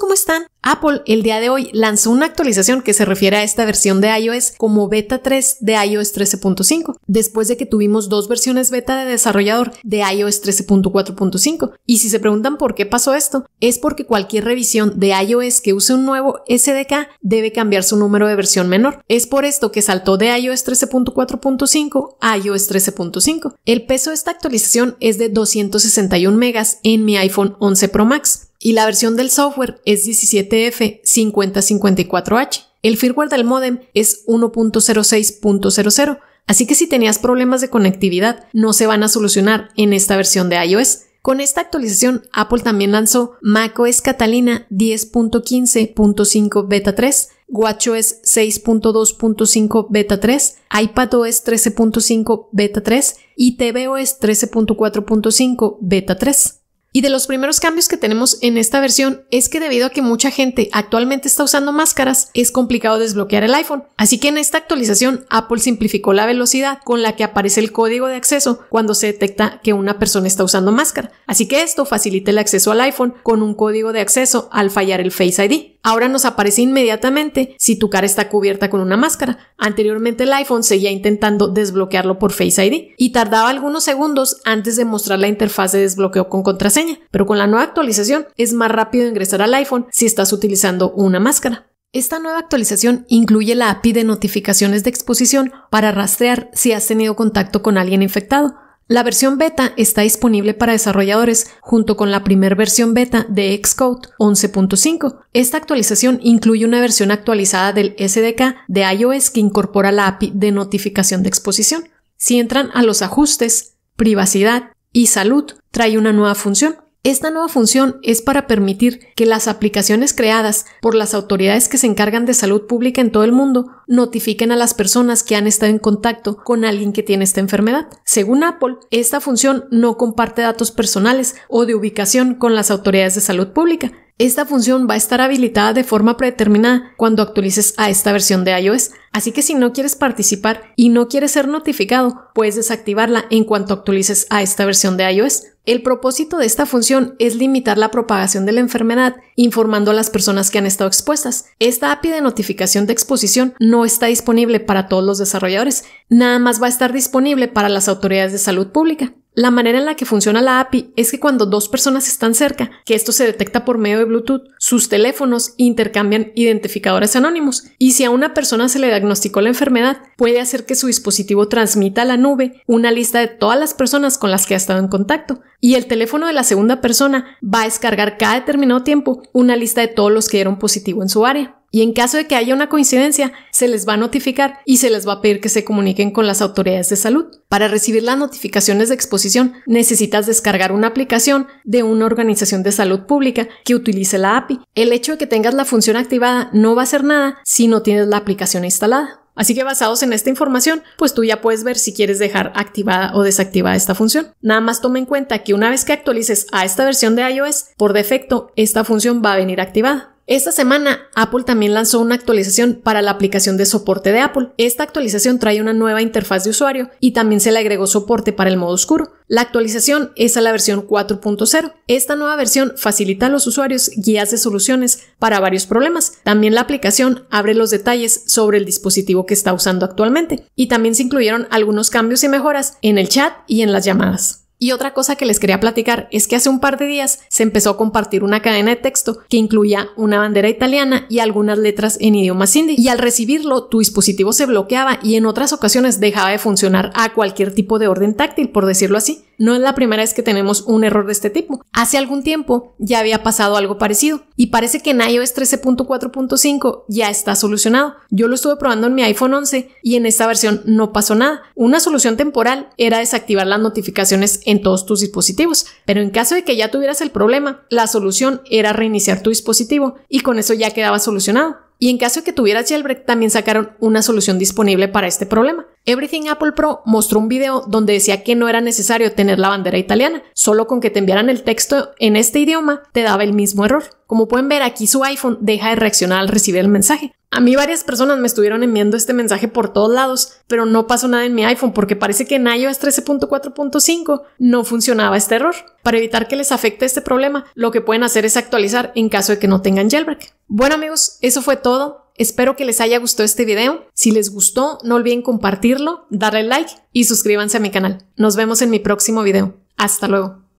¿cómo están? Apple el día de hoy lanzó una actualización que se refiere a esta versión de iOS como beta 3 de iOS 13.5, después de que tuvimos dos versiones beta de desarrollador de iOS 13.4.5. Y si se preguntan por qué pasó esto, es porque cualquier revisión de iOS que use un nuevo SDK debe cambiar su número de versión menor. Es por esto que saltó de iOS 13.4.5 a iOS 13.5. El peso de esta actualización es de 261 megas en mi iPhone 11 Pro Max y la versión del software es 17 5054 h El firmware del modem es 1.06.00, así que si tenías problemas de conectividad no se van a solucionar en esta versión de iOS. Con esta actualización, Apple también lanzó macOS Catalina 10.15.5 Beta 3, WatchOS 6.2.5 Beta 3, iPadOS 13.5 Beta 3 y tvOS 13.4.5 Beta 3. Y de los primeros cambios que tenemos en esta versión es que debido a que mucha gente actualmente está usando máscaras, es complicado desbloquear el iPhone. Así que en esta actualización Apple simplificó la velocidad con la que aparece el código de acceso cuando se detecta que una persona está usando máscara. Así que esto facilita el acceso al iPhone con un código de acceso al fallar el Face ID. Ahora nos aparece inmediatamente si tu cara está cubierta con una máscara. Anteriormente el iPhone seguía intentando desbloquearlo por Face ID y tardaba algunos segundos antes de mostrar la interfaz de desbloqueo con contraseña, pero con la nueva actualización es más rápido ingresar al iPhone si estás utilizando una máscara. Esta nueva actualización incluye la API de notificaciones de exposición para rastrear si has tenido contacto con alguien infectado. La versión beta está disponible para desarrolladores junto con la primer versión beta de Xcode 11.5. Esta actualización incluye una versión actualizada del SDK de iOS que incorpora la API de notificación de exposición. Si entran a los ajustes, privacidad y salud, trae una nueva función esta nueva función es para permitir que las aplicaciones creadas por las autoridades que se encargan de salud pública en todo el mundo notifiquen a las personas que han estado en contacto con alguien que tiene esta enfermedad. Según Apple, esta función no comparte datos personales o de ubicación con las autoridades de salud pública. Esta función va a estar habilitada de forma predeterminada cuando actualices a esta versión de iOS, así que si no quieres participar y no quieres ser notificado, puedes desactivarla en cuanto actualices a esta versión de iOS. El propósito de esta función es limitar la propagación de la enfermedad informando a las personas que han estado expuestas. Esta API de notificación de exposición no está disponible para todos los desarrolladores, nada más va a estar disponible para las autoridades de salud pública. La manera en la que funciona la API es que cuando dos personas están cerca, que esto se detecta por medio de Bluetooth, sus teléfonos intercambian identificadores anónimos y si a una persona se le diagnosticó la enfermedad, puede hacer que su dispositivo transmita a la nube una lista de todas las personas con las que ha estado en contacto y el teléfono de la segunda persona va a descargar cada determinado tiempo una lista de todos los que dieron positivo en su área y en caso de que haya una coincidencia, se les va a notificar y se les va a pedir que se comuniquen con las autoridades de salud. Para recibir las notificaciones de exposición, necesitas descargar una aplicación de una organización de salud pública que utilice la API. El hecho de que tengas la función activada no va a hacer nada si no tienes la aplicación instalada. Así que basados en esta información, pues tú ya puedes ver si quieres dejar activada o desactivada esta función. Nada más toma en cuenta que una vez que actualices a esta versión de iOS, por defecto, esta función va a venir activada. Esta semana, Apple también lanzó una actualización para la aplicación de soporte de Apple. Esta actualización trae una nueva interfaz de usuario y también se le agregó soporte para el modo oscuro. La actualización es a la versión 4.0. Esta nueva versión facilita a los usuarios guías de soluciones para varios problemas. También la aplicación abre los detalles sobre el dispositivo que está usando actualmente. Y también se incluyeron algunos cambios y mejoras en el chat y en las llamadas. Y otra cosa que les quería platicar es que hace un par de días se empezó a compartir una cadena de texto que incluía una bandera italiana y algunas letras en idioma hindi. Y al recibirlo, tu dispositivo se bloqueaba y en otras ocasiones dejaba de funcionar a cualquier tipo de orden táctil, por decirlo así. No es la primera vez que tenemos un error de este tipo. Hace algún tiempo ya había pasado algo parecido y parece que en iOS 13.4.5 ya está solucionado. Yo lo estuve probando en mi iPhone 11 y en esta versión no pasó nada. Una solución temporal era desactivar las notificaciones en todos tus dispositivos, pero en caso de que ya tuvieras el problema, la solución era reiniciar tu dispositivo y con eso ya quedaba solucionado. Y en caso de que tuvieras jailbreak, también sacaron una solución disponible para este problema. Everything Apple Pro mostró un video donde decía que no era necesario tener la bandera italiana, solo con que te enviaran el texto en este idioma te daba el mismo error. Como pueden ver aquí su iPhone deja de reaccionar al recibir el mensaje. A mí varias personas me estuvieron enviando este mensaje por todos lados, pero no pasó nada en mi iPhone porque parece que en iOS 13.4.5 no funcionaba este error. Para evitar que les afecte este problema, lo que pueden hacer es actualizar en caso de que no tengan jailbreak. Bueno amigos, eso fue todo. Espero que les haya gustado este video. Si les gustó, no olviden compartirlo, darle like y suscríbanse a mi canal. Nos vemos en mi próximo video. Hasta luego.